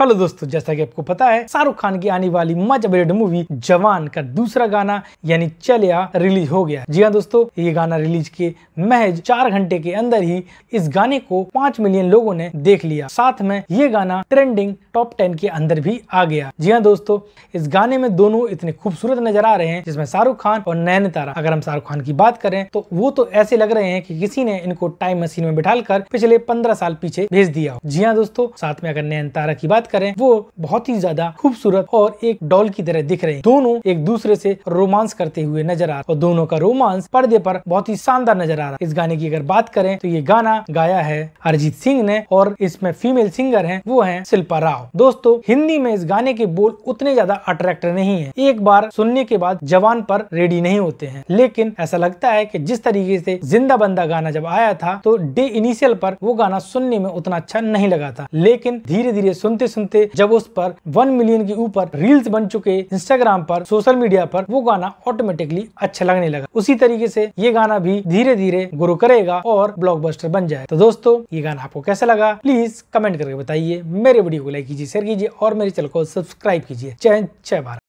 hello दोस्तों जैसा कि आपको पता है शाहरुख खान की आने वाली मच अपडेट मूवी जवान का दूसरा गाना यानी चलिया रिलीज हो गया जी हाँ दोस्तों ये गाना रिलीज के महज चार घंटे के अंदर ही इस गाने को पांच मिलियन लोगों ने देख लिया साथ में ये गाना ट्रेंडिंग टॉप टेन के अंदर भी आ गया जी हाँ दोस्तों इस गाने में दोनों इतने खूबसूरत नजर आ रहे हैं जिसमे शाहरुख खान और नैनतारा अगर हम शाहरुख खान की बात करें तो वो तो ऐसे लग रहे हैं कि किसी ने इनको टाइम मशीन में बिठा कर पिछले पंद्रह साल पीछे भेज दिया जी हाँ दोस्तों साथ में अगर नैनतारा की बात बात करें वो बहुत ही ज्यादा खूबसूरत और एक डॉल की तरह दिख रहे दोनों एक दूसरे से रोमांस करते हुए नजर आ रहे और दोनों का रोमांस पर्दे पर बहुत ही शानदार नजर आ रहा है इस गाने की अगर बात करें तो ये गाना गाया है अरिजीत सिंह ने और इसमें फीमेल सिंगर है वो है शिल्पा राव दोस्तों हिंदी में इस गाने के बोल उतने ज्यादा अट्रैक्टिव नहीं है एक बार सुनने के बाद जवान पर रेडी नहीं होते हैं लेकिन ऐसा लगता है कि जिस तरीके से जिंदा बंदा गाना जब आया था तो डे इनिशियल पर वो गाना सुनने में उतना अच्छा नहीं लगा था लेकिन धीरे धीरे सुनते सुनते जब उस पर वन मिलियन के ऊपर रील्स बन चुके इंस्टाग्राम पर सोशल मीडिया पर वो गाना ऑटोमेटिकली अच्छा लगने लगा उसी तरीके से ये गाना भी धीरे धीरे ग्रो करेगा और ब्लॉकबस्टर बन जाए तो दोस्तों ये गाना आपको कैसा लगा प्लीज कमेंट करके बताइए मेरे वीडियो को लाइक कीजिए शेयर कीजिए और मेरे चैनल को सब्सक्राइब कीजिए चैन जय भारत